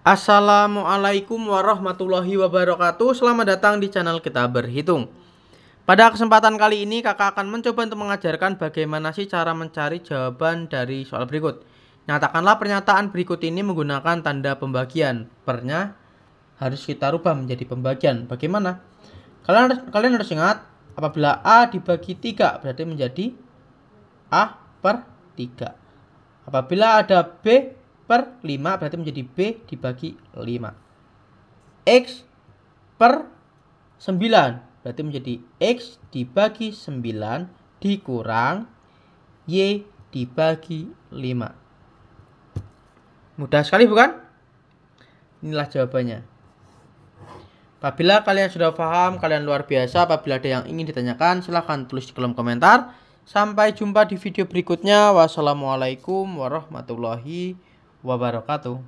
Assalamualaikum warahmatullahi wabarakatuh Selamat datang di channel kita berhitung Pada kesempatan kali ini kakak akan mencoba untuk mengajarkan bagaimana sih cara mencari jawaban dari soal berikut Nyatakanlah pernyataan berikut ini menggunakan tanda pembagian Pernya harus kita rubah menjadi pembagian Bagaimana? Kalian harus, kalian harus ingat apabila A dibagi 3 berarti menjadi A per 3 Apabila ada B per 5 berarti menjadi B dibagi 5. X per 9 berarti menjadi X dibagi 9 dikurang Y dibagi 5. Mudah sekali bukan? Inilah jawabannya. Apabila kalian sudah paham, kalian luar biasa. Apabila ada yang ingin ditanyakan, silahkan tulis di kolom komentar. Sampai jumpa di video berikutnya. Wassalamualaikum warahmatullahi wabarakatuh wabarakatuh.